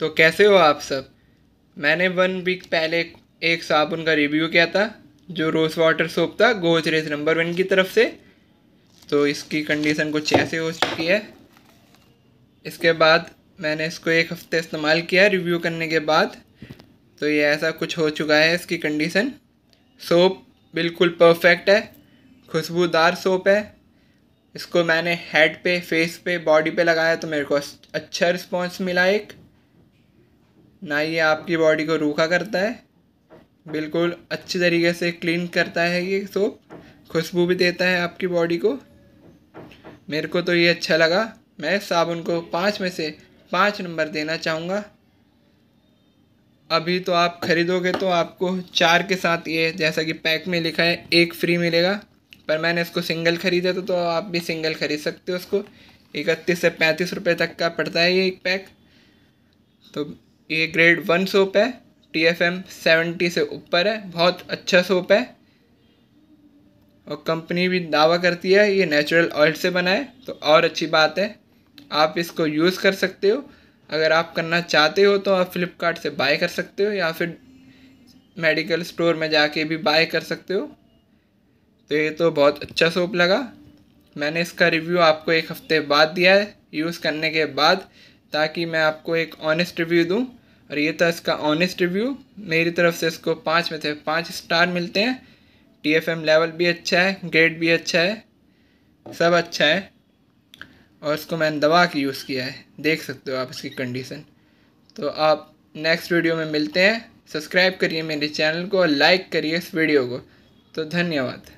तो कैसे हो आप सब मैंने वन वीक पहले एक साबुन का रिव्यू किया था जो रोज़ वाटर सोप था गोदरेज नंबर वन की तरफ से तो इसकी कंडीशन कुछ ऐसे हो चुकी है इसके बाद मैंने इसको एक हफ़्ते इस्तेमाल किया रिव्यू करने के बाद तो ये ऐसा कुछ हो चुका है इसकी कंडीशन सोप बिल्कुल परफेक्ट है खुशबूदार सोप है इसको मैंने हेड पे फेस पे बॉडी पे लगाया तो मेरे को अच्छा रिस्पॉन्स मिला एक ना ये आपकी बॉडी को रूखा करता है बिल्कुल अच्छी तरीके से क्लीन करता है ये सोप खुशबू भी देता है आपकी बॉडी को मेरे को तो ये अच्छा लगा मैं साबुन को पाँच में से पाँच नंबर देना चाहूँगा अभी तो आप ख़रीदोगे तो आपको चार के साथ ये जैसा कि पैक में लिखा है एक फ्री मिलेगा पर मैंने इसको सिंगल ख़रीदा था तो आप भी सिंगल ख़रीद सकते हो उसको इकतीस से पैंतीस रुपये तक का पड़ता है ये एक पैक तो ये ग्रेड वन सोप है टी एफ एम सेवेंटी से ऊपर है बहुत अच्छा सोप है और कंपनी भी दावा करती है ये नेचुरल ऑयल से बना है तो और अच्छी बात है आप इसको यूज़ कर सकते हो अगर आप करना चाहते हो तो आप फ्लिपकार्ट से बाय कर सकते हो या फिर मेडिकल स्टोर में जाके भी बाय कर सकते हो तो ये तो बहुत अच्छा सोप लगा मैंने इसका रिव्यू आपको एक हफ़्ते बाद दिया है यूज़ करने के बाद ताकि मैं आपको एक ऑनेस्ट रिव्यू दूँ और ये था इसका ऑनेस्ट रिव्यू मेरी तरफ से इसको पाँच में से पाँच स्टार मिलते हैं टी एफ एम लेवल भी अच्छा है ग्रेड भी अच्छा है सब अच्छा है और इसको मैंने दवा के यूज़ किया है देख सकते हो आप इसकी कंडीशन तो आप नेक्स्ट वीडियो में मिलते हैं सब्सक्राइब करिए मेरे चैनल को और लाइक करिए इस वीडियो को तो धन्यवाद